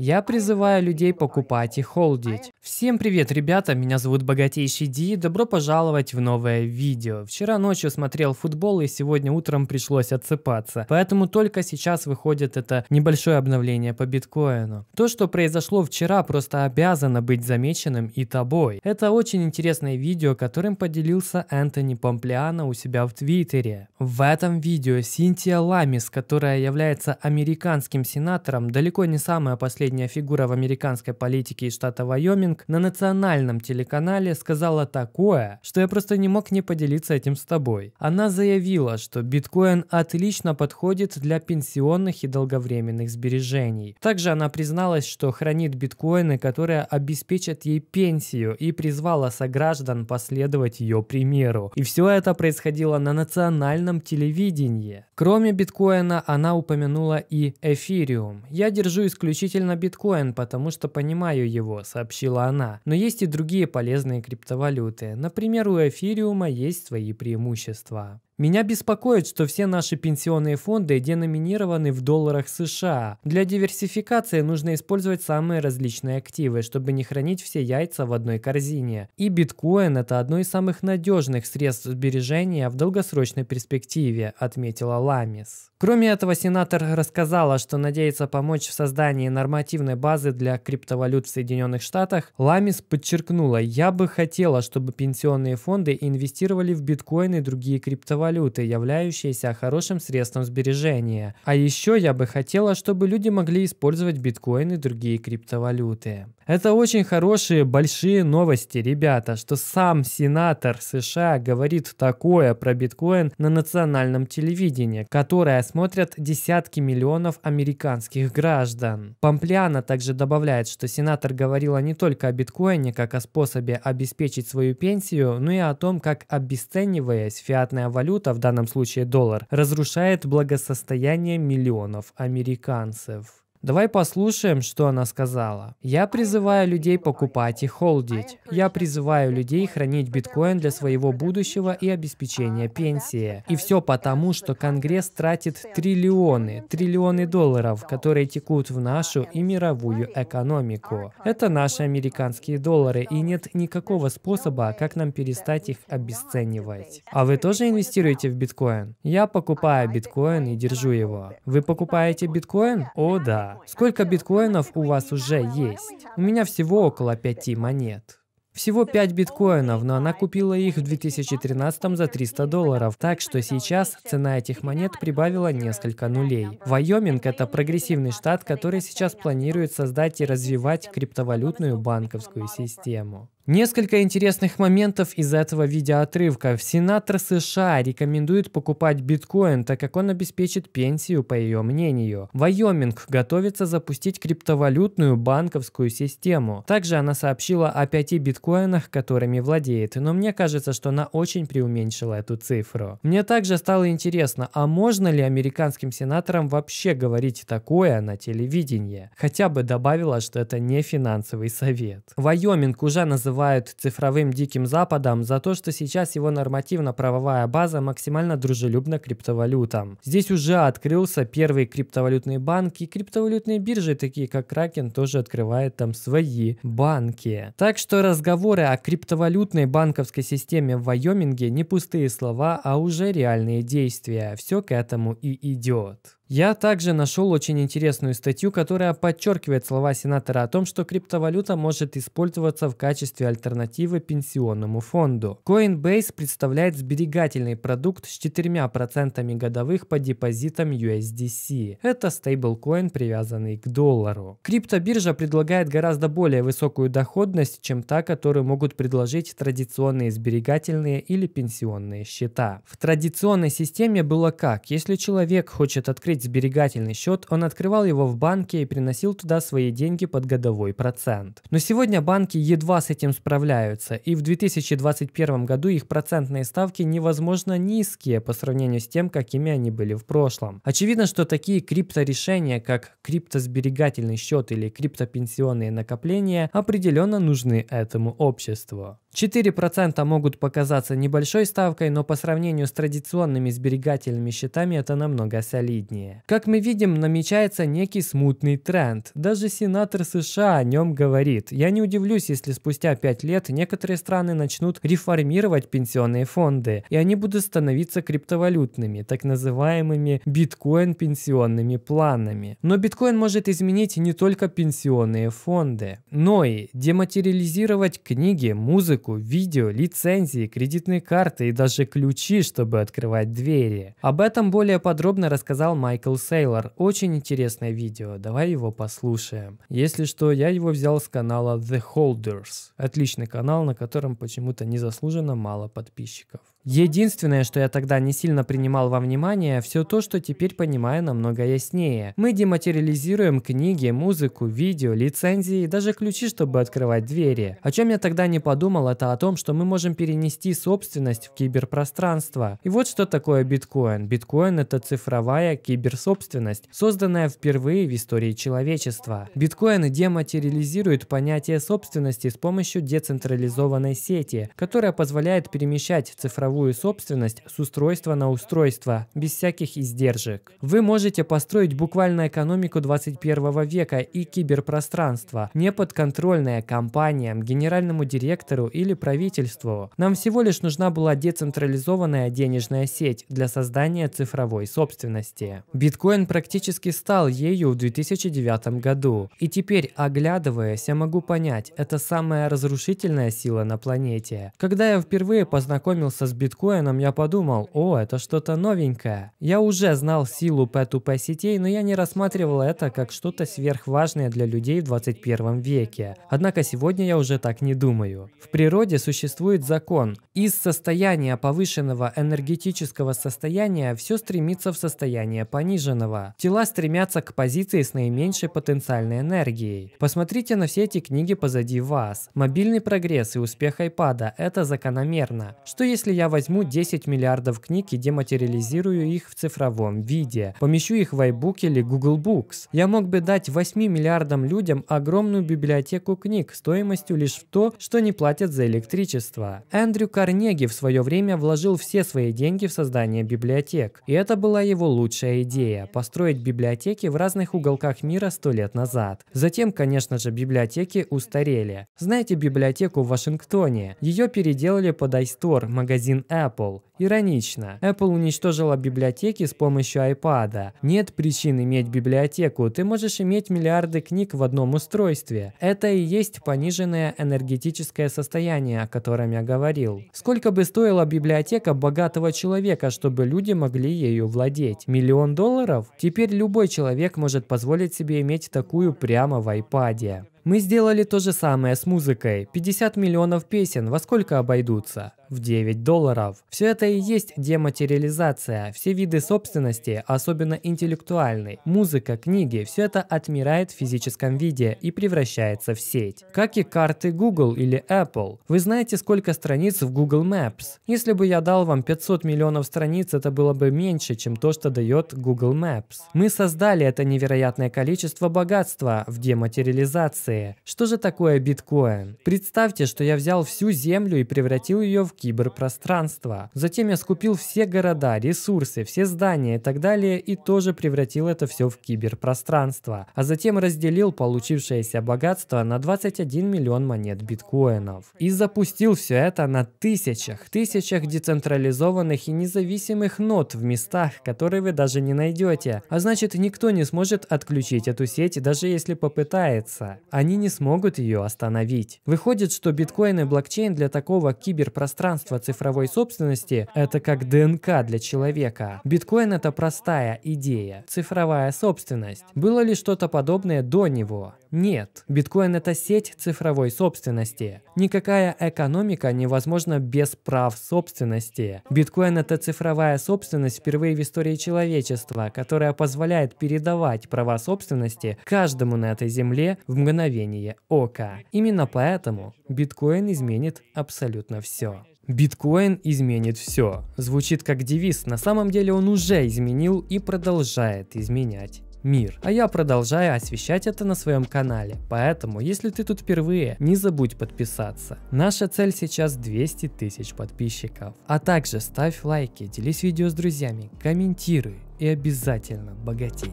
Я призываю людей покупать и холдить. Всем привет, ребята, меня зовут Богатейший Ди, добро пожаловать в новое видео. Вчера ночью смотрел футбол и сегодня утром пришлось отсыпаться, поэтому только сейчас выходит это небольшое обновление по биткоину. То, что произошло вчера, просто обязано быть замеченным и тобой. Это очень интересное видео, которым поделился Энтони Помплиано у себя в Твиттере. В этом видео Синтия Ламис, которая является американским сенатором, далеко не самая последняя последняя фигура в американской политике из штата Вайоминг, на национальном телеканале сказала такое, что я просто не мог не поделиться этим с тобой. Она заявила, что биткоин отлично подходит для пенсионных и долговременных сбережений. Также она призналась, что хранит биткоины, которые обеспечат ей пенсию и призвала сограждан последовать ее примеру. И все это происходило на национальном телевидении. Кроме биткоина, она упомянула и эфириум. Я держу исключительно биткоин, потому что понимаю его», — сообщила она. Но есть и другие полезные криптовалюты. Например, у эфириума есть свои преимущества. Меня беспокоит, что все наши пенсионные фонды деноминированы в долларах США. Для диверсификации нужно использовать самые различные активы, чтобы не хранить все яйца в одной корзине. И биткоин – это одно из самых надежных средств сбережения в долгосрочной перспективе, отметила Ламис. Кроме этого, сенатор рассказала, что надеется помочь в создании нормативной базы для криптовалют в Соединенных Штатах. Ламис подчеркнула, я бы хотела, чтобы пенсионные фонды инвестировали в биткоин и другие криптовалюты криптовалюты, являющиеся хорошим средством сбережения. А еще я бы хотела, чтобы люди могли использовать биткоин и другие криптовалюты. Это очень хорошие, большие новости, ребята, что сам сенатор США говорит такое про биткоин на национальном телевидении, которое смотрят десятки миллионов американских граждан. Помпляна также добавляет, что сенатор говорила не только о биткоине как о способе обеспечить свою пенсию, но и о том, как обесцениваясь, фиатная валюта валюта, в данном случае доллар, разрушает благосостояние миллионов американцев. Давай послушаем, что она сказала. «Я призываю людей покупать и холдить. Я призываю людей хранить биткоин для своего будущего и обеспечения пенсии. И все потому, что Конгресс тратит триллионы, триллионы долларов, которые текут в нашу и мировую экономику. Это наши американские доллары, и нет никакого способа, как нам перестать их обесценивать. А вы тоже инвестируете в биткоин? Я покупаю биткоин и держу его. Вы покупаете биткоин? О да сколько биткоинов у вас уже есть? У меня всего около пяти монет. Всего 5 биткоинов, но она купила их в 2013 за 300 долларов, так что сейчас цена этих монет прибавила несколько нулей. Вайоминг – это прогрессивный штат, который сейчас планирует создать и развивать криптовалютную банковскую систему. Несколько интересных моментов из этого видеоотрывка. Сенатор США рекомендует покупать биткоин, так как он обеспечит пенсию, по ее мнению. Вайоминг готовится запустить криптовалютную банковскую систему. Также она сообщила о пяти биткоинах, которыми владеет, но мне кажется, что она очень преуменьшила эту цифру. Мне также стало интересно, а можно ли американским сенаторам вообще говорить такое на телевидении? Хотя бы добавила, что это не финансовый совет. Вайоминг уже называл называют цифровым диким западом за то, что сейчас его нормативно-правовая база максимально дружелюбна криптовалютам. Здесь уже открылся первый криптовалютный банк, и криптовалютные биржи, такие как Kraken, тоже открывает там свои банки. Так что разговоры о криптовалютной банковской системе в Вайоминге не пустые слова, а уже реальные действия. Все к этому и идет. Я также нашел очень интересную статью, которая подчеркивает слова сенатора о том, что криптовалюта может использоваться в качестве альтернативы пенсионному фонду. Coinbase представляет сберегательный продукт с 4% годовых по депозитам USDC. Это стейблкоин, привязанный к доллару. Криптобиржа предлагает гораздо более высокую доходность, чем та, которую могут предложить традиционные сберегательные или пенсионные счета. В традиционной системе было как? Если человек хочет открыть сберегательный счет, он открывал его в банке и приносил туда свои деньги под годовой процент. Но сегодня банки едва с этим справляются, и в 2021 году их процентные ставки невозможно низкие по сравнению с тем, какими они были в прошлом. Очевидно, что такие крипторешения, как криптосберегательный счет или криптопенсионные накопления, определенно нужны этому обществу. 4% могут показаться небольшой ставкой, но по сравнению с традиционными сберегательными счетами это намного солиднее. Как мы видим, намечается некий смутный тренд. Даже сенатор США о нем говорит. Я не удивлюсь, если спустя 5 лет некоторые страны начнут реформировать пенсионные фонды, и они будут становиться криптовалютными, так называемыми биткоин-пенсионными планами. Но биткоин может изменить не только пенсионные фонды, но и дематериализировать книги, музыку, музыку, видео, лицензии, кредитные карты и даже ключи, чтобы открывать двери. Об этом более подробно рассказал Майкл Сейлор. Очень интересное видео, давай его послушаем. Если что, я его взял с канала The Holders. Отличный канал, на котором почему-то незаслуженно мало подписчиков. Единственное, что я тогда не сильно принимал во внимание, все то, что теперь понимаю намного яснее. Мы дематериализируем книги, музыку, видео, лицензии и даже ключи, чтобы открывать двери. О чем я тогда не подумал, это о том, что мы можем перенести собственность в киберпространство. И вот что такое биткоин. Биткоин – это цифровая киберсобственность, созданная впервые в истории человечества. Биткоин дематериализирует понятие собственности с помощью децентрализованной сети, которая позволяет перемещать цифровую цифровую собственность с устройства на устройство, без всяких издержек. Вы можете построить буквально экономику 21 века и киберпространство, не подконтрольное компаниям, генеральному директору или правительству. Нам всего лишь нужна была децентрализованная денежная сеть для создания цифровой собственности. Биткоин практически стал ею в 2009 году. И теперь, оглядываясь, я могу понять, это самая разрушительная сила на планете. Когда я впервые познакомился с биткоином, я подумал, о, это что-то новенькое. Я уже знал силу P2P сетей, но я не рассматривал это как что-то сверхважное для людей в 21 веке. Однако сегодня я уже так не думаю. В природе существует закон. Из состояния повышенного энергетического состояния все стремится в состояние пониженного. Тела стремятся к позиции с наименьшей потенциальной энергией. Посмотрите на все эти книги позади вас. Мобильный прогресс и успех iPad – это закономерно. Что если я возьму 10 миллиардов книг и дематериализирую их в цифровом виде, помещу их в iBook или Google Books. Я мог бы дать 8 миллиардам людям огромную библиотеку книг стоимостью лишь в то, что не платят за электричество. Эндрю Карнеги в свое время вложил все свои деньги в создание библиотек, и это была его лучшая идея – построить библиотеки в разных уголках мира сто лет назад. Затем, конечно же, библиотеки устарели. Знаете библиотеку в Вашингтоне? Ее переделали под iStore, магазин магазин Apple. Иронично, Apple уничтожила библиотеки с помощью iPad. Нет причин иметь библиотеку, ты можешь иметь миллиарды книг в одном устройстве. Это и есть пониженное энергетическое состояние, о котором я говорил. Сколько бы стоила библиотека богатого человека, чтобы люди могли ею владеть? Миллион долларов? Теперь любой человек может позволить себе иметь такую прямо в iPad. Мы сделали то же самое с музыкой. 50 миллионов песен во сколько обойдутся? В 9 долларов. Все это и есть дематериализация. Все виды собственности, особенно интеллектуальной, музыка, книги, все это отмирает в физическом виде и превращается в сеть. Как и карты Google или Apple. Вы знаете, сколько страниц в Google Maps? Если бы я дал вам 500 миллионов страниц, это было бы меньше, чем то, что дает Google Maps. Мы создали это невероятное количество богатства в дематериализации информации. Что же такое биткоин? Представьте, что я взял всю Землю и превратил ее в киберпространство. Затем я скупил все города, ресурсы, все здания и так далее и тоже превратил это все в киберпространство. А затем разделил получившееся богатство на 21 миллион монет биткоинов. И запустил все это на тысячах, тысячах децентрализованных и независимых нот в местах, которые вы даже не найдете. А значит, никто не сможет отключить эту сеть, даже если попытается. А они не смогут ее остановить. Выходит, что биткоин и блокчейн для такого киберпространства цифровой собственности – это как ДНК для человека. Биткоин – это простая идея, цифровая собственность. Было ли что-то подобное до него? Нет, биткоин это сеть цифровой собственности. Никакая экономика невозможна без прав собственности. Биткоин это цифровая собственность впервые в истории человечества, которая позволяет передавать права собственности каждому на этой земле в мгновение ока. Именно поэтому биткоин изменит абсолютно все. Биткоин изменит все. Звучит как девиз, на самом деле он уже изменил и продолжает изменять мир. А я продолжаю освещать это на своем канале, поэтому если ты тут впервые, не забудь подписаться. Наша цель сейчас 200 тысяч подписчиков. А также ставь лайки, делись видео с друзьями, комментируй и обязательно богатей.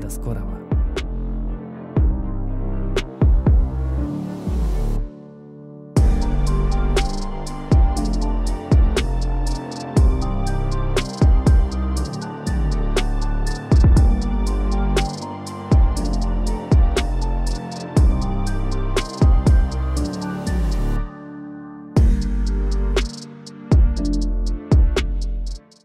До скорого!